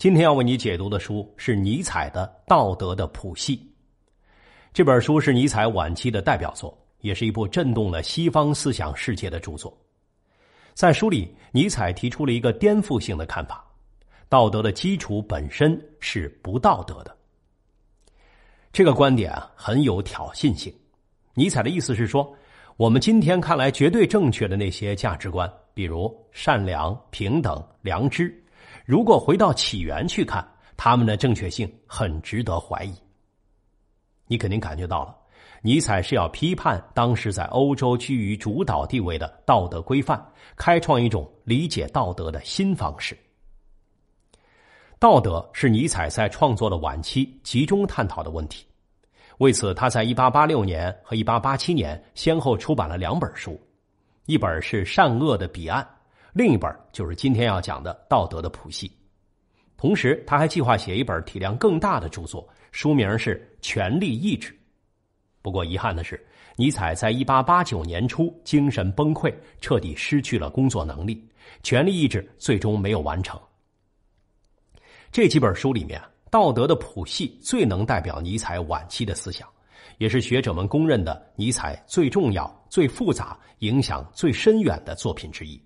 今天要为你解读的书是尼采的《道德的谱系》，这本书是尼采晚期的代表作，也是一部震动了西方思想世界的著作。在书里，尼采提出了一个颠覆性的看法：道德的基础本身是不道德的。这个观点啊很有挑衅性。尼采的意思是说，我们今天看来绝对正确的那些价值观，比如善良、平等、良知。如果回到起源去看，他们的正确性很值得怀疑。你肯定感觉到了，尼采是要批判当时在欧洲居于主导地位的道德规范，开创一种理解道德的新方式。道德是尼采在创作的晚期集中探讨的问题。为此，他在一八八六年和一八八七年先后出版了两本书，一本是《善恶的彼岸》。另一本就是今天要讲的《道德的谱系》，同时他还计划写一本体量更大的著作，书名是《权力意志》。不过遗憾的是，尼采在一八八九年初精神崩溃，彻底失去了工作能力，《权力意志》最终没有完成。这几本书里面，《道德的谱系》最能代表尼采晚期的思想，也是学者们公认的尼采最重要、最复杂、影响最深远的作品之一。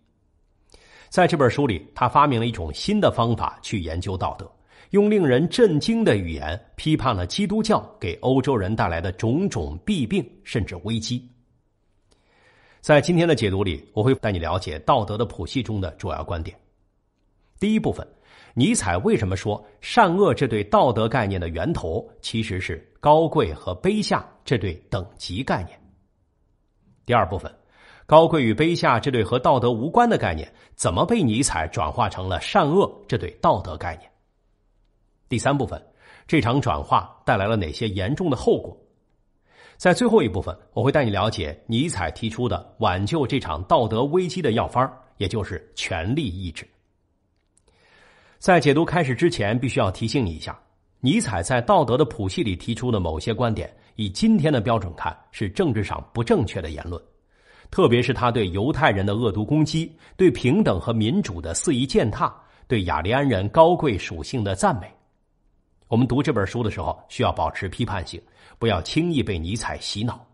在这本书里，他发明了一种新的方法去研究道德，用令人震惊的语言批判了基督教给欧洲人带来的种种弊病甚至危机。在今天的解读里，我会带你了解《道德的谱系》中的主要观点。第一部分，尼采为什么说善恶这对道德概念的源头其实是高贵和卑下这对等级概念？第二部分。高贵与卑下这对和道德无关的概念，怎么被尼采转化成了善恶这对道德概念？第三部分，这场转化带来了哪些严重的后果？在最后一部分，我会带你了解尼采提出的挽救这场道德危机的药方，也就是权力意志。在解读开始之前，必须要提醒你一下：尼采在《道德的谱系》里提出的某些观点，以今天的标准看，是政治上不正确的言论。特别是他对犹太人的恶毒攻击，对平等和民主的肆意践踏，对雅利安人高贵属性的赞美。我们读这本书的时候，需要保持批判性，不要轻易被尼采洗脑。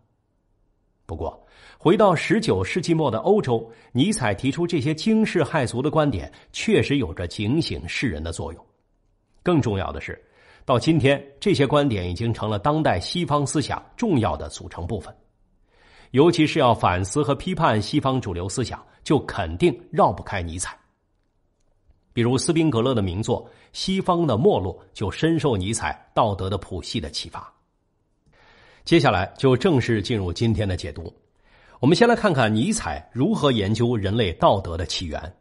不过，回到十九世纪末的欧洲，尼采提出这些惊世骇俗的观点，确实有着警醒世人的作用。更重要的是，到今天，这些观点已经成了当代西方思想重要的组成部分。尤其是要反思和批判西方主流思想，就肯定绕不开尼采。比如斯宾格勒的名作《西方的没落》，就深受尼采《道德的谱系》的启发。接下来就正式进入今天的解读。我们先来看看尼采如何研究人类道德的起源。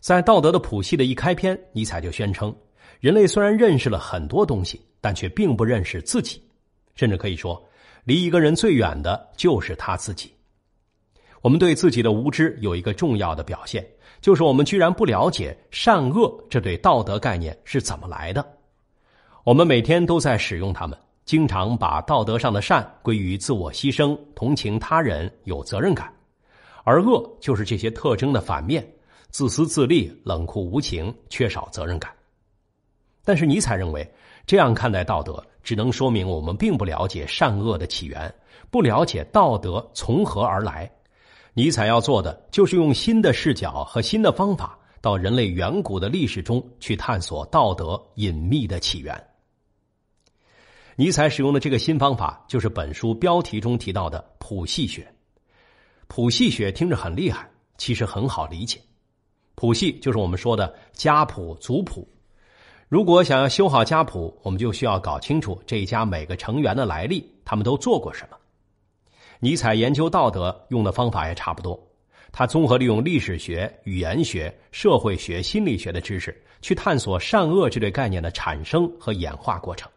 在《道德的谱系》的一开篇，尼采就宣称：人类虽然认识了很多东西，但却并不认识自己，甚至可以说。离一个人最远的就是他自己。我们对自己的无知有一个重要的表现，就是我们居然不了解善恶这对道德概念是怎么来的。我们每天都在使用它们，经常把道德上的善归于自我牺牲、同情他人、有责任感，而恶就是这些特征的反面：自私自利、冷酷无情、缺少责任感。但是尼采认为，这样看待道德。只能说明我们并不了解善恶的起源，不了解道德从何而来。尼采要做的就是用新的视角和新的方法，到人类远古的历史中去探索道德隐秘的起源。尼采使用的这个新方法，就是本书标题中提到的谱系学。谱系学听着很厉害，其实很好理解。谱系就是我们说的家谱、族谱。如果想要修好家谱，我们就需要搞清楚这一家每个成员的来历，他们都做过什么。尼采研究道德用的方法也差不多，他综合利用历史学、语言学、社会学、心理学的知识，去探索善恶这类概念的产生和演化过程，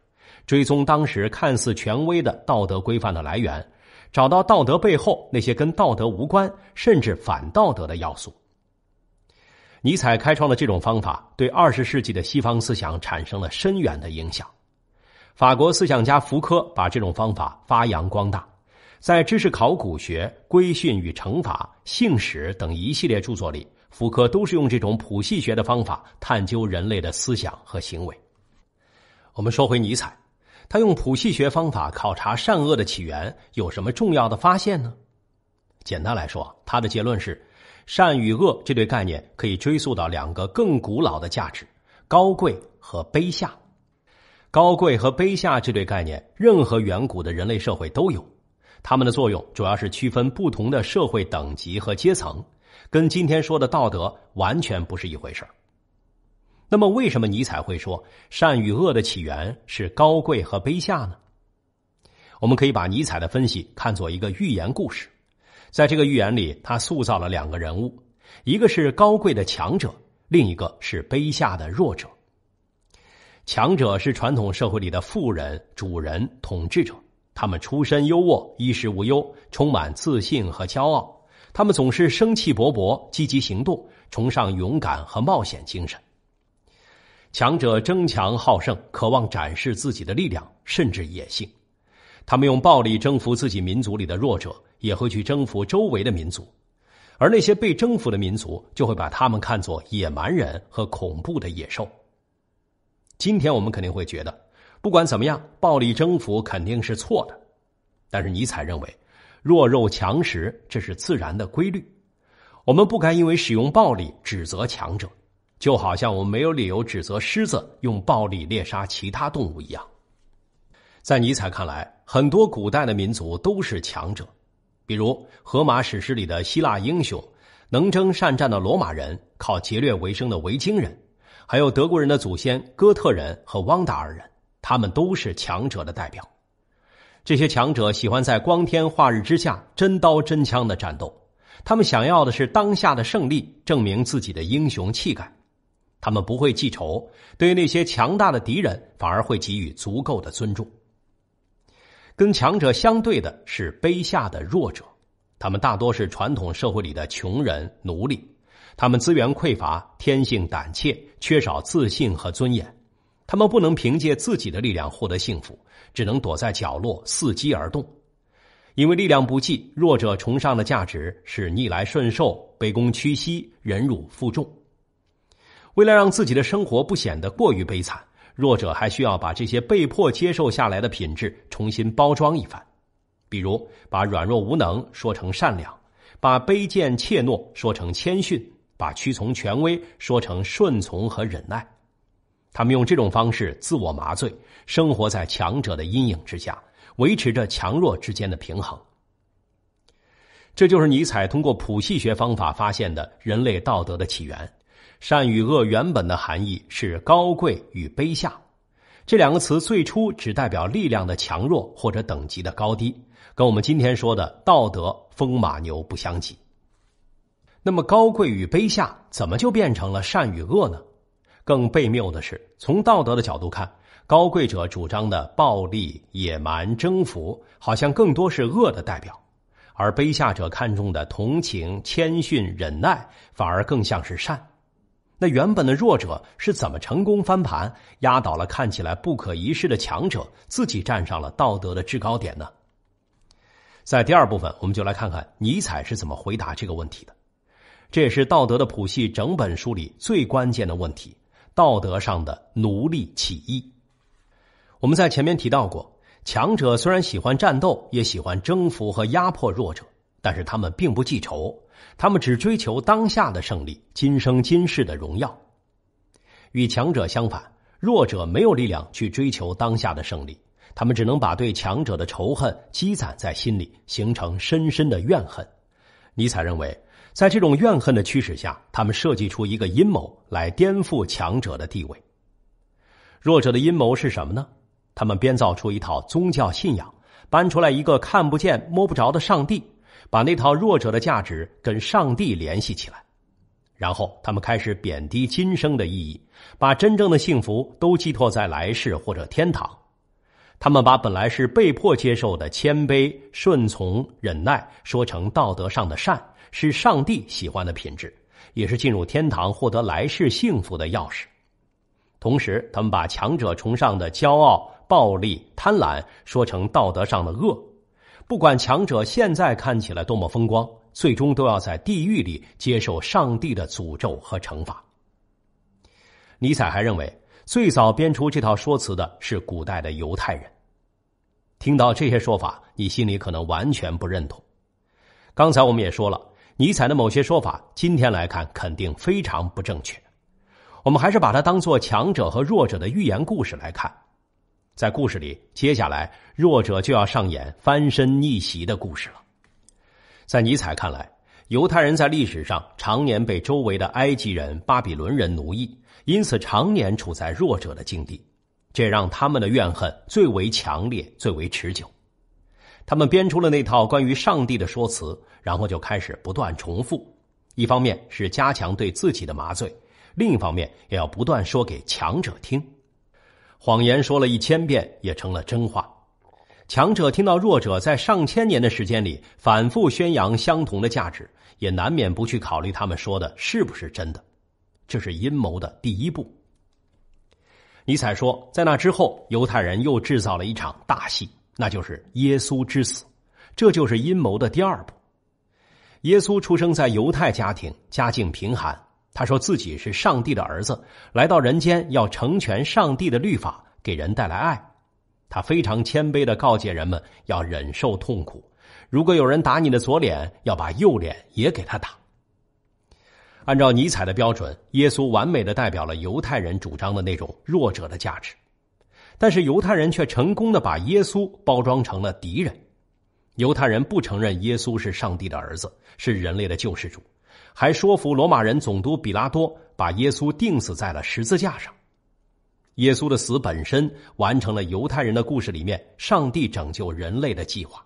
追踪当时看似权威的道德规范的来源，找到道德背后那些跟道德无关甚至反道德的要素。尼采开创的这种方法，对二十世纪的西方思想产生了深远的影响。法国思想家福柯把这种方法发扬光大，在《知识考古学》《规训与惩罚》《性史》等一系列著作里，福柯都是用这种谱系学的方法探究人类的思想和行为。我们说回尼采，他用谱系学方法考察善恶的起源，有什么重要的发现呢？简单来说，他的结论是。善与恶这对概念可以追溯到两个更古老的价值：高贵和卑下。高贵和卑下这对概念，任何远古的人类社会都有。它们的作用主要是区分不同的社会等级和阶层，跟今天说的道德完全不是一回事那么，为什么尼采会说善与恶的起源是高贵和卑下呢？我们可以把尼采的分析看作一个寓言故事。在这个寓言里，他塑造了两个人物，一个是高贵的强者，另一个是卑下的弱者。强者是传统社会里的富人、主人、统治者，他们出身优渥，衣食无忧，充满自信和骄傲，他们总是生气勃勃，积极行动，崇尚勇敢和冒险精神。强者争强好胜，渴望展示自己的力量，甚至野性，他们用暴力征服自己民族里的弱者。也会去征服周围的民族，而那些被征服的民族就会把他们看作野蛮人和恐怖的野兽。今天我们肯定会觉得，不管怎么样，暴力征服肯定是错的。但是尼采认为，弱肉强食这是自然的规律，我们不该因为使用暴力指责强者，就好像我们没有理由指责狮子用暴力猎杀其他动物一样。在尼采看来，很多古代的民族都是强者。比如《荷马史诗》里的希腊英雄，能征善战的罗马人，靠劫掠为生的维京人，还有德国人的祖先哥特人和汪达尔人，他们都是强者的代表。这些强者喜欢在光天化日之下真刀真枪的战斗，他们想要的是当下的胜利，证明自己的英雄气概。他们不会记仇，对那些强大的敌人反而会给予足够的尊重。跟强者相对的是卑下的弱者，他们大多是传统社会里的穷人、奴隶，他们资源匮乏，天性胆怯，缺少自信和尊严，他们不能凭借自己的力量获得幸福，只能躲在角落伺机而动，因为力量不济，弱者崇尚的价值是逆来顺受、卑躬屈膝、忍辱负重，为了让自己的生活不显得过于悲惨。弱者还需要把这些被迫接受下来的品质重新包装一番，比如把软弱无能说成善良，把卑贱怯懦说成谦逊，把屈从权威说成顺从和忍耐。他们用这种方式自我麻醉，生活在强者的阴影之下，维持着强弱之间的平衡。这就是尼采通过谱系学方法发现的人类道德的起源。善与恶原本的含义是高贵与卑下，这两个词最初只代表力量的强弱或者等级的高低，跟我们今天说的道德风马牛不相及。那么高贵与卑下怎么就变成了善与恶呢？更悖谬的是，从道德的角度看，高贵者主张的暴力、野蛮、征服，好像更多是恶的代表；而卑下者看重的同情、谦逊、忍耐，反而更像是善。那原本的弱者是怎么成功翻盘，压倒了看起来不可一世的强者，自己站上了道德的制高点呢？在第二部分，我们就来看看尼采是怎么回答这个问题的。这也是《道德的谱系》整本书里最关键的问题——道德上的奴隶起义。我们在前面提到过，强者虽然喜欢战斗，也喜欢征服和压迫弱者，但是他们并不记仇。他们只追求当下的胜利，今生今世的荣耀。与强者相反，弱者没有力量去追求当下的胜利，他们只能把对强者的仇恨积攒在心里，形成深深的怨恨。尼采认为，在这种怨恨的驱使下，他们设计出一个阴谋来颠覆强者的地位。弱者的阴谋是什么呢？他们编造出一套宗教信仰，搬出来一个看不见、摸不着的上帝。把那套弱者的价值跟上帝联系起来，然后他们开始贬低今生的意义，把真正的幸福都寄托在来世或者天堂。他们把本来是被迫接受的谦卑、顺从、忍耐说成道德上的善，是上帝喜欢的品质，也是进入天堂获得来世幸福的钥匙。同时，他们把强者崇尚的骄傲、暴力、贪婪说成道德上的恶。不管强者现在看起来多么风光，最终都要在地狱里接受上帝的诅咒和惩罚。尼采还认为，最早编出这套说辞的是古代的犹太人。听到这些说法，你心里可能完全不认同。刚才我们也说了，尼采的某些说法，今天来看肯定非常不正确。我们还是把它当做强者和弱者的寓言故事来看。在故事里，接下来弱者就要上演翻身逆袭的故事了。在尼采看来，犹太人在历史上常年被周围的埃及人、巴比伦人奴役，因此常年处在弱者的境地，这让他们的怨恨最为强烈、最为持久。他们编出了那套关于上帝的说辞，然后就开始不断重复。一方面是加强对自己的麻醉，另一方面也要不断说给强者听。谎言说了一千遍，也成了真话。强者听到弱者在上千年的时间里反复宣扬相同的价值，也难免不去考虑他们说的是不是真的。这是阴谋的第一步。尼采说，在那之后，犹太人又制造了一场大戏，那就是耶稣之死。这就是阴谋的第二步。耶稣出生在犹太家庭，家境贫寒。他说自己是上帝的儿子，来到人间要成全上帝的律法，给人带来爱。他非常谦卑的告诫人们要忍受痛苦，如果有人打你的左脸，要把右脸也给他打。按照尼采的标准，耶稣完美的代表了犹太人主张的那种弱者的价值，但是犹太人却成功的把耶稣包装成了敌人。犹太人不承认耶稣是上帝的儿子，是人类的救世主。还说服罗马人总督比拉多，把耶稣钉死在了十字架上。耶稣的死本身完成了犹太人的故事里面上帝拯救人类的计划，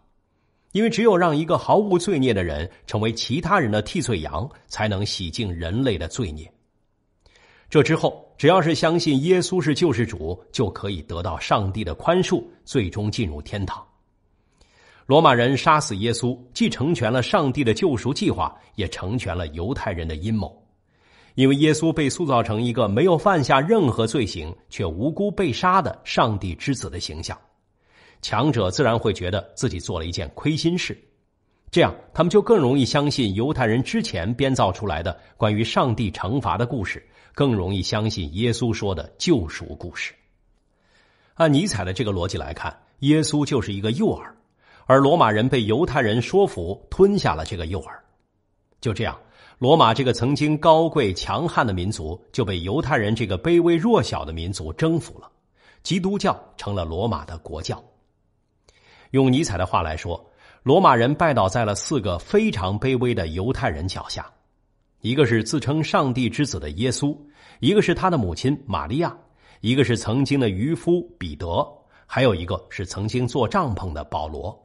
因为只有让一个毫无罪孽的人成为其他人的替罪羊，才能洗净人类的罪孽。这之后，只要是相信耶稣是救世主，就可以得到上帝的宽恕，最终进入天堂。罗马人杀死耶稣，既成全了上帝的救赎计划，也成全了犹太人的阴谋。因为耶稣被塑造成一个没有犯下任何罪行却无辜被杀的上帝之子的形象，强者自然会觉得自己做了一件亏心事，这样他们就更容易相信犹太人之前编造出来的关于上帝惩罚的故事，更容易相信耶稣说的救赎故事。按尼采的这个逻辑来看，耶稣就是一个诱饵。而罗马人被犹太人说服吞下了这个诱饵，就这样，罗马这个曾经高贵强悍的民族就被犹太人这个卑微弱小的民族征服了。基督教成了罗马的国教。用尼采的话来说，罗马人拜倒在了四个非常卑微的犹太人脚下：一个是自称上帝之子的耶稣，一个是他的母亲玛利亚，一个是曾经的渔夫彼得，还有一个是曾经做帐篷的保罗。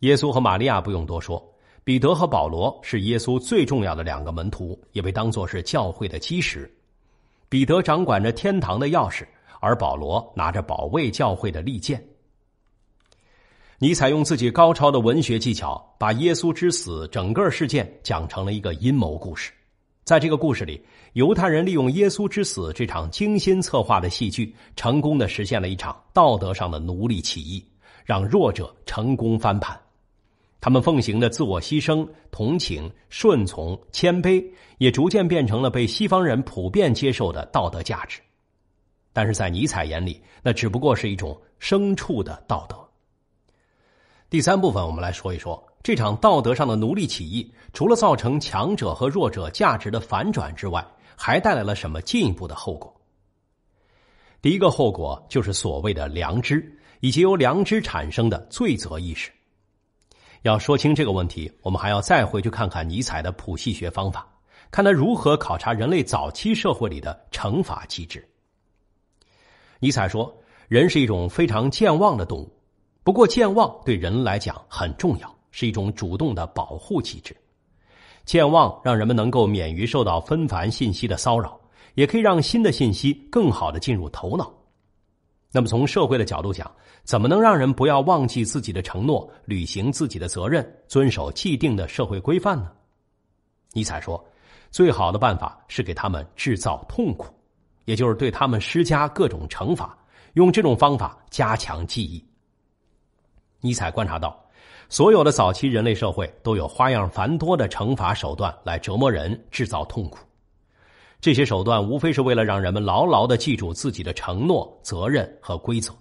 耶稣和玛利亚不用多说，彼得和保罗是耶稣最重要的两个门徒，也被当作是教会的基石。彼得掌管着天堂的钥匙，而保罗拿着保卫教会的利剑。你采用自己高超的文学技巧，把耶稣之死整个事件讲成了一个阴谋故事。在这个故事里，犹太人利用耶稣之死这场精心策划的戏剧，成功的实现了一场道德上的奴隶起义，让弱者成功翻盘。他们奉行的自我牺牲、同情、顺从、谦卑，也逐渐变成了被西方人普遍接受的道德价值。但是在尼采眼里，那只不过是一种牲畜的道德。第三部分，我们来说一说这场道德上的奴隶起义，除了造成强者和弱者价值的反转之外，还带来了什么进一步的后果？第一个后果就是所谓的良知，以及由良知产生的罪责意识。要说清这个问题，我们还要再回去看看尼采的谱系学方法，看他如何考察人类早期社会里的惩罚机制。尼采说，人是一种非常健忘的动物，不过健忘对人来讲很重要，是一种主动的保护机制。健忘让人们能够免于受到纷繁信息的骚扰，也可以让新的信息更好的进入头脑。那么，从社会的角度讲，怎么能让人不要忘记自己的承诺、履行自己的责任、遵守既定的社会规范呢？尼采说，最好的办法是给他们制造痛苦，也就是对他们施加各种惩罚，用这种方法加强记忆。尼采观察到，所有的早期人类社会都有花样繁多的惩罚手段来折磨人、制造痛苦。这些手段无非是为了让人们牢牢的记住自己的承诺、责任和规则。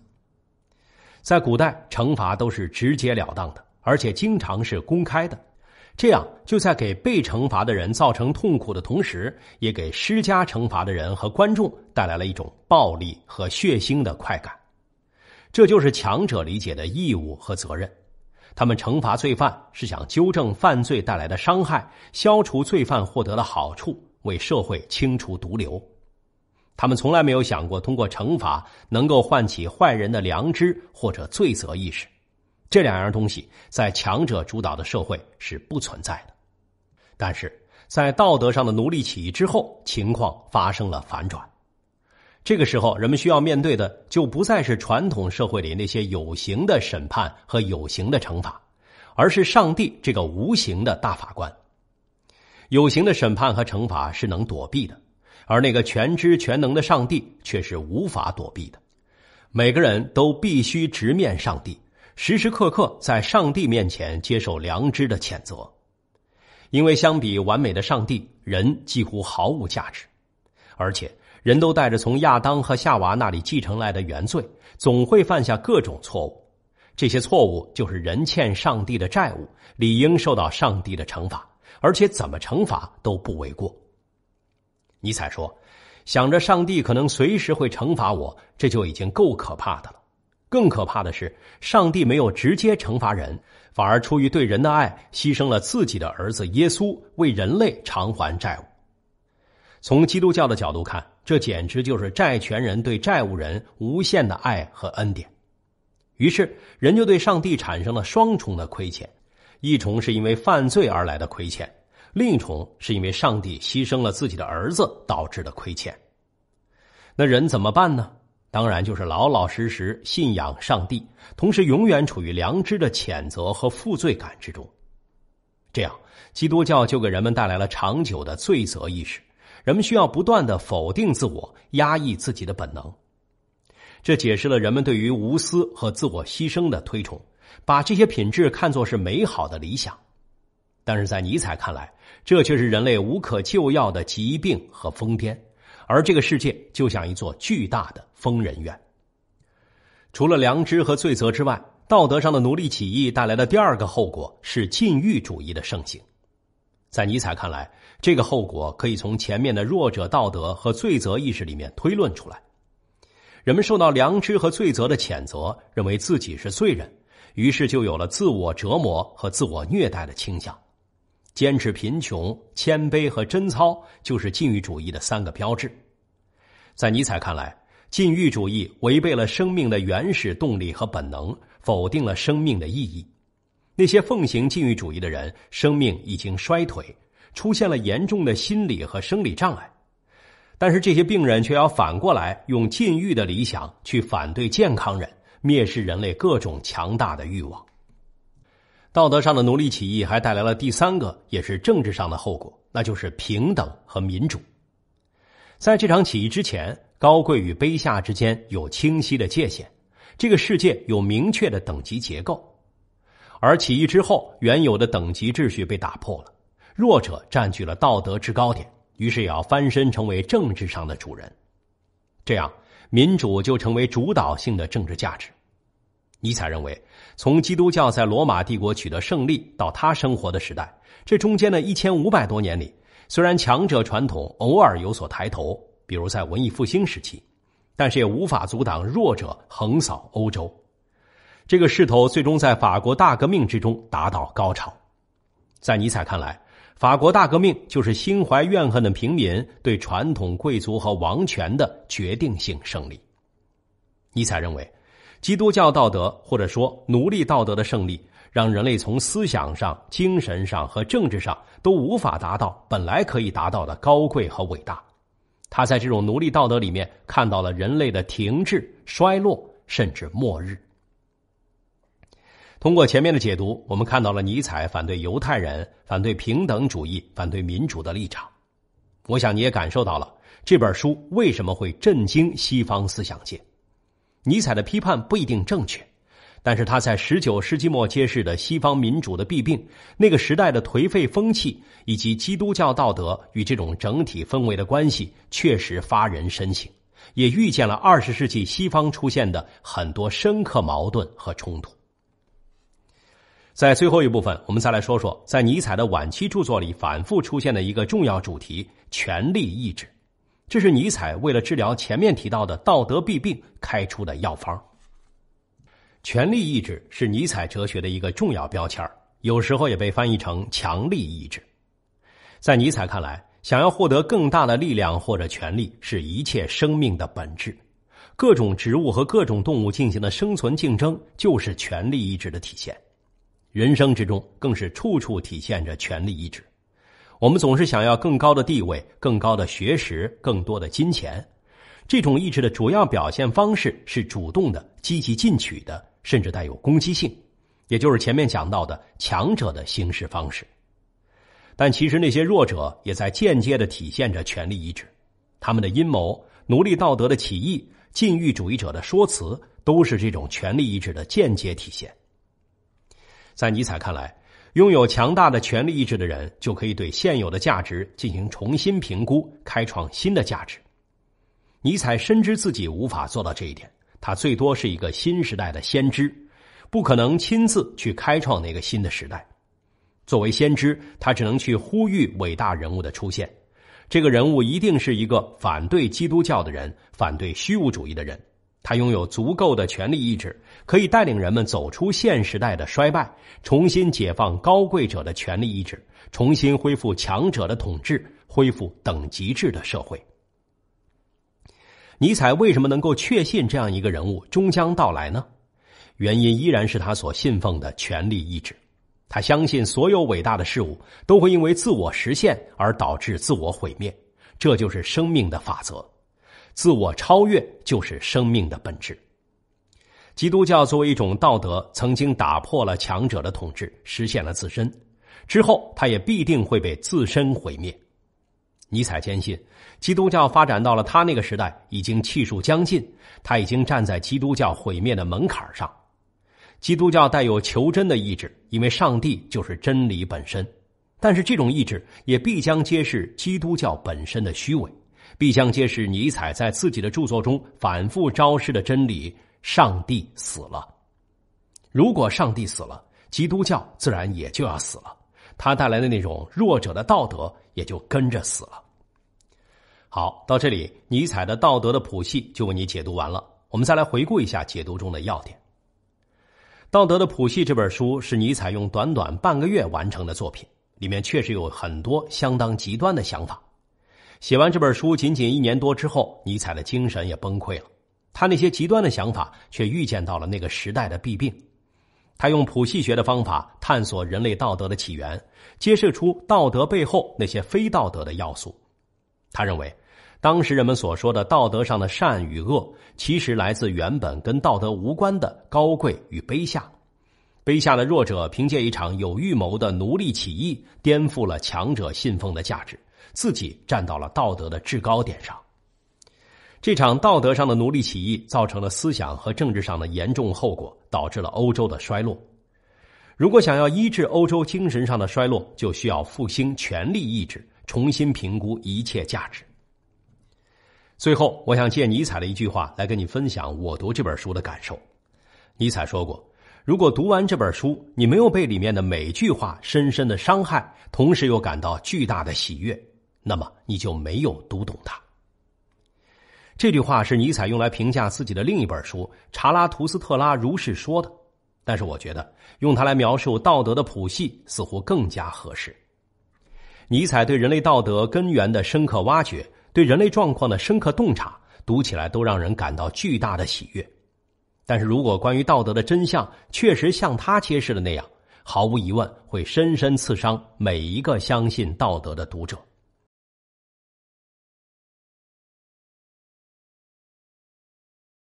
在古代，惩罚都是直截了当的，而且经常是公开的。这样就在给被惩罚的人造成痛苦的同时，也给施加惩罚的人和观众带来了一种暴力和血腥的快感。这就是强者理解的义务和责任。他们惩罚罪犯是想纠正犯罪带来的伤害，消除罪犯获得的好处。为社会清除毒瘤，他们从来没有想过通过惩罚能够唤起坏人的良知或者罪责意识。这两样东西在强者主导的社会是不存在的，但是在道德上的奴隶起义之后，情况发生了反转。这个时候，人们需要面对的就不再是传统社会里那些有形的审判和有形的惩罚，而是上帝这个无形的大法官。有形的审判和惩罚是能躲避的，而那个全知全能的上帝却是无法躲避的。每个人都必须直面上帝，时时刻刻在上帝面前接受良知的谴责。因为相比完美的上帝，人几乎毫无价值，而且人都带着从亚当和夏娃那里继承来的原罪，总会犯下各种错误。这些错误就是人欠上帝的债务，理应受到上帝的惩罚。而且怎么惩罚都不为过。尼采说：“想着上帝可能随时会惩罚我，这就已经够可怕的了。更可怕的是，上帝没有直接惩罚人，反而出于对人的爱，牺牲了自己的儿子耶稣，为人类偿还债务。从基督教的角度看，这简直就是债权人对债务人无限的爱和恩典。于是，人就对上帝产生了双重的亏欠。”一重是因为犯罪而来的亏欠，另一重是因为上帝牺牲了自己的儿子导致的亏欠。那人怎么办呢？当然就是老老实实信仰上帝，同时永远处于良知的谴责和负罪感之中。这样，基督教就给人们带来了长久的罪责意识，人们需要不断的否定自我，压抑自己的本能。这解释了人们对于无私和自我牺牲的推崇。把这些品质看作是美好的理想，但是在尼采看来，这却是人类无可救药的疾病和疯癫，而这个世界就像一座巨大的疯人院。除了良知和罪责之外，道德上的奴隶起义带来的第二个后果是禁欲主义的盛行。在尼采看来，这个后果可以从前面的弱者道德和罪责意识里面推论出来。人们受到良知和罪责的谴责，认为自己是罪人。于是就有了自我折磨和自我虐待的倾向。坚持贫穷、谦卑和贞操，就是禁欲主义的三个标志。在尼采看来，禁欲主义违背了生命的原始动力和本能，否定了生命的意义。那些奉行禁欲主义的人，生命已经衰退，出现了严重的心理和生理障碍。但是这些病人却要反过来用禁欲的理想去反对健康人。蔑视人类各种强大的欲望，道德上的奴隶起义还带来了第三个也是政治上的后果，那就是平等和民主。在这场起义之前，高贵与卑下之间有清晰的界限，这个世界有明确的等级结构；而起义之后，原有的等级秩序被打破了，弱者占据了道德制高点，于是也要翻身成为政治上的主人。这样。民主就成为主导性的政治价值。尼采认为，从基督教在罗马帝国取得胜利到他生活的时代，这中间的一千五百多年里，虽然强者传统偶尔有所抬头，比如在文艺复兴时期，但是也无法阻挡弱者横扫欧洲。这个势头最终在法国大革命之中达到高潮。在尼采看来，法国大革命就是心怀怨恨的平民对传统贵族和王权的决定性胜利。尼采认为，基督教道德或者说奴隶道德的胜利，让人类从思想上、精神上和政治上都无法达到本来可以达到的高贵和伟大。他在这种奴隶道德里面看到了人类的停滞、衰落，甚至末日。通过前面的解读，我们看到了尼采反对犹太人、反对平等主义、反对民主的立场。我想你也感受到了这本书为什么会震惊西方思想界。尼采的批判不一定正确，但是他在十九世纪末揭示的西方民主的弊病、那个时代的颓废风气以及基督教道德与这种整体氛围的关系，确实发人深省，也预见了二十世纪西方出现的很多深刻矛盾和冲突。在最后一部分，我们再来说说，在尼采的晚期著作里反复出现的一个重要主题——权力意志。这是尼采为了治疗前面提到的道德弊病开出的药方。权力意志是尼采哲学的一个重要标签有时候也被翻译成强力意志。在尼采看来，想要获得更大的力量或者权力，是一切生命的本质。各种植物和各种动物进行的生存竞争，就是权力意志的体现。人生之中，更是处处体现着权力意志。我们总是想要更高的地位、更高的学识、更多的金钱。这种意志的主要表现方式是主动的、积极进取的，甚至带有攻击性，也就是前面讲到的强者的行事方式。但其实那些弱者也在间接的体现着权力意志。他们的阴谋、奴隶道德的起义、禁欲主义者的说辞，都是这种权力意志的间接体现。在尼采看来，拥有强大的权力意志的人，就可以对现有的价值进行重新评估，开创新的价值。尼采深知自己无法做到这一点，他最多是一个新时代的先知，不可能亲自去开创那个新的时代。作为先知，他只能去呼吁伟大人物的出现，这个人物一定是一个反对基督教的人，反对虚无主义的人。他拥有足够的权力意志，可以带领人们走出现时代的衰败，重新解放高贵者的权力意志，重新恢复强者的统治，恢复等级制的社会。尼采为什么能够确信这样一个人物终将到来呢？原因依然是他所信奉的权力意志。他相信所有伟大的事物都会因为自我实现而导致自我毁灭，这就是生命的法则。自我超越就是生命的本质。基督教作为一种道德，曾经打破了强者的统治，实现了自身，之后它也必定会被自身毁灭。尼采坚信，基督教发展到了他那个时代已经气数将尽，他已经站在基督教毁灭的门槛上。基督教带有求真的意志，因为上帝就是真理本身，但是这种意志也必将揭示基督教本身的虚伪。必将揭示尼采在自己的著作中反复昭示的真理：上帝死了。如果上帝死了，基督教自然也就要死了，他带来的那种弱者的道德也就跟着死了。好，到这里，尼采的《道德的谱系》就为你解读完了。我们再来回顾一下解读中的要点。《道德的谱系》这本书是尼采用短短半个月完成的作品，里面确实有很多相当极端的想法。写完这本书仅仅一年多之后，尼采的精神也崩溃了。他那些极端的想法却预见到了那个时代的弊病。他用谱系学的方法探索人类道德的起源，揭示出道德背后那些非道德的要素。他认为，当时人们所说的道德上的善与恶，其实来自原本跟道德无关的高贵与卑下。卑下的弱者凭借一场有预谋的奴隶起义，颠覆了强者信奉的价值。自己站到了道德的制高点上，这场道德上的奴隶起义造成了思想和政治上的严重后果，导致了欧洲的衰落。如果想要医治欧洲精神上的衰落，就需要复兴权力意志，重新评估一切价值。最后，我想借尼采的一句话来跟你分享我读这本书的感受。尼采说过：“如果读完这本书，你没有被里面的每句话深深的伤害，同时又感到巨大的喜悦。”那么你就没有读懂它。这句话是尼采用来评价自己的另一本书《查拉图斯特拉如是说》的，但是我觉得用它来描述道德的谱系似乎更加合适。尼采对人类道德根源的深刻挖掘，对人类状况的深刻洞察，读起来都让人感到巨大的喜悦。但是如果关于道德的真相确实像他揭示的那样，毫无疑问会深深刺伤每一个相信道德的读者。